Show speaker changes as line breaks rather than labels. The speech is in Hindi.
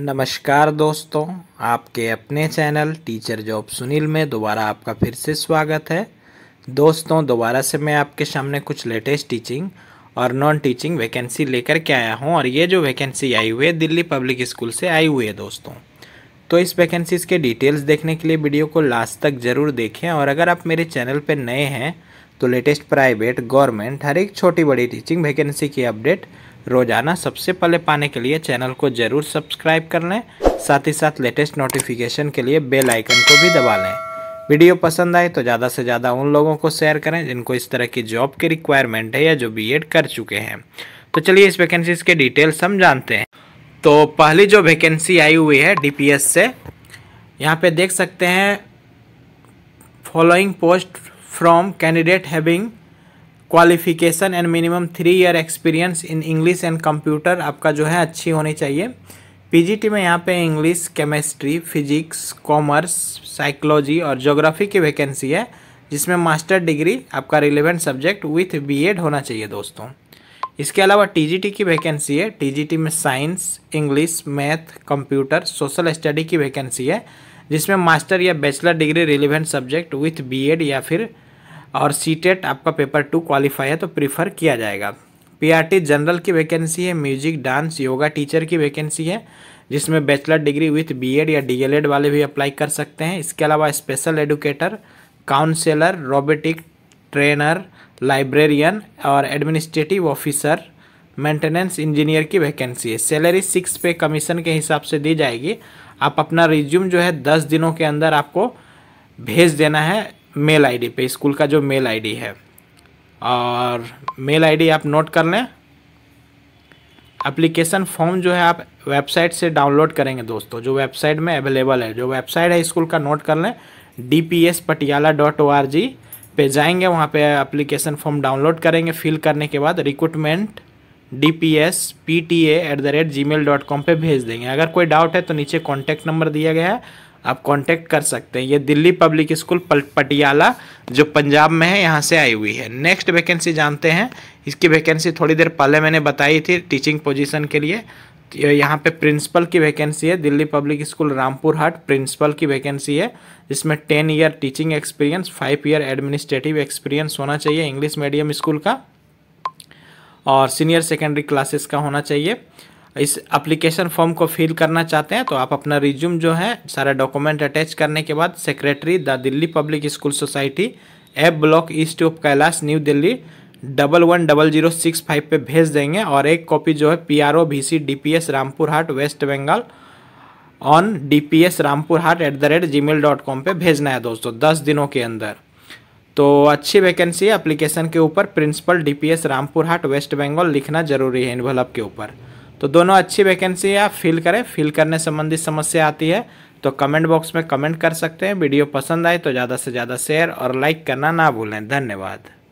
नमस्कार दोस्तों आपके अपने चैनल टीचर जॉब सुनील में दोबारा आपका फिर से स्वागत है दोस्तों दोबारा से मैं आपके सामने कुछ लेटेस्ट टीचिंग और नॉन टीचिंग वैकेंसी लेकर के आया हूं और ये जो वैकेंसी आई हुई है दिल्ली पब्लिक स्कूल से आई हुई है दोस्तों तो इस वैकेंसीज़ के डिटेल्स देखने के लिए वीडियो को लास्ट तक ज़रूर देखें और अगर आप मेरे चैनल पर नए हैं तो लेटेस्ट प्राइवेट गवर्नमेंट हर एक छोटी बड़ी टीचिंग वैकेंसी की अपडेट रोज़ाना सबसे पहले पाने के लिए चैनल को ज़रूर सब्सक्राइब कर लें साथ ही साथ लेटेस्ट नोटिफिकेशन के लिए बेल आइकन को भी दबा लें वीडियो पसंद आए तो ज़्यादा से ज़्यादा उन लोगों को शेयर करें जिनको इस तरह की जॉब की रिक्वायरमेंट है या जो बी कर चुके हैं तो चलिए इस वैकेंसीज के डिटेल्स हम जानते हैं तो पहली जो वैकेंसी आई हुई है डी से यहाँ पर देख सकते हैं following post from candidate having qualification and minimum three year experience in English and computer आपका जो है अच्छी होनी चाहिए पीजीटी में यहाँ पे English chemistry physics commerce psychology और ज्योग्राफी की वैकेंसी है जिसमें मास्टर डिग्री आपका रिलेवेंट सब्जेक्ट विथ बीएड होना चाहिए दोस्तों इसके अलावा टी की वैकेंसी है टी में science English math computer social study की वैकेंसी है जिसमें मास्टर या bachelor degree relevant subject with BEd या फिर और सी टेट आपका पेपर टू क्वालिफाई है तो प्रीफर किया जाएगा पी जनरल की वैकेंसी है म्यूजिक डांस योगा टीचर की वैकेंसी है जिसमें बैचलर डिग्री विथ बीएड या डीएलएड वाले भी अप्लाई कर सकते हैं इसके अलावा special educator counsellor robotic trainer librarian और एडमिनिस्ट्रेटिव ऑफिसर मेंटेनेंस इंजीनियर की वैकेंसी है सैलरी सिक्स पे कमीशन के हिसाब से दी जाएगी आप अपना रिज्यूम जो है दस दिनों के अंदर आपको भेज देना है मेल आईडी पे स्कूल का जो मेल आईडी है और मेल आईडी आप नोट कर लें एप्लीकेशन फॉर्म जो है आप वेबसाइट से डाउनलोड करेंगे दोस्तों जो वेबसाइट में अवेलेबल है जो वेबसाइट है स्कूल का नोट कर लें D P S Patiala dot O R G पे जाएंगे वहाँ पे एप्लीकेशन फॉर्म डाउनलोड करेंगे फिल करने के बाद recruitment D P S P T A at the rate Gmail dot com पर भेज देंगे अगर कोई डाउट है तो नीचे कॉन्टैक्ट नंबर दिया गया है आप कांटेक्ट कर सकते हैं ये दिल्ली पब्लिक स्कूल पटियाला जो पंजाब में है यहाँ से आई हुई है नेक्स्ट वैकेंसी जानते हैं इसकी वैकेंसी थोड़ी देर पहले मैंने बताई थी टीचिंग पोजीशन के लिए यहाँ पे प्रिंसिपल की वैकेंसी है Delhi public school Rampur Hat principal की वैकेंसी है इसमें ten year teaching experience five year administrative experience होना चाहिए इंग्लिश मीडियम स्कूल का और सीनियर सेकेंडरी क्लासेस का होना चाहिए इस अप्लीकेशन फॉर्म को फिल करना चाहते हैं तो आप अपना रिज्यूम जो है सारा डॉक्यूमेंट अटैच करने के बाद secretary the Delhi public school society A block east of Kailash new Delhi double one double zero six five पर भेज देंगे और एक कॉपी जो है P R O B C D P S Rampur Hat west Bengal on D P S Rampur Hat at the rate Gmail dot com पर भेजना है दोस्तों दस दिनों के अंदर तो अच्छी वैकेंसी है अप्लीकेशन के ऊपर principal D P S Rampur Hat west Bengal लिखना जरूरी है इनवलप के ऊपर तो दोनों अच्छी वैकेंसी है आप फिल करें फिल करने संबंधी समस्या आती है तो कमेंट बॉक्स में कमेंट कर सकते हैं वीडियो पसंद आए तो ज़्यादा से ज़्यादा शेयर और लाइक करना ना भूलें धन्यवाद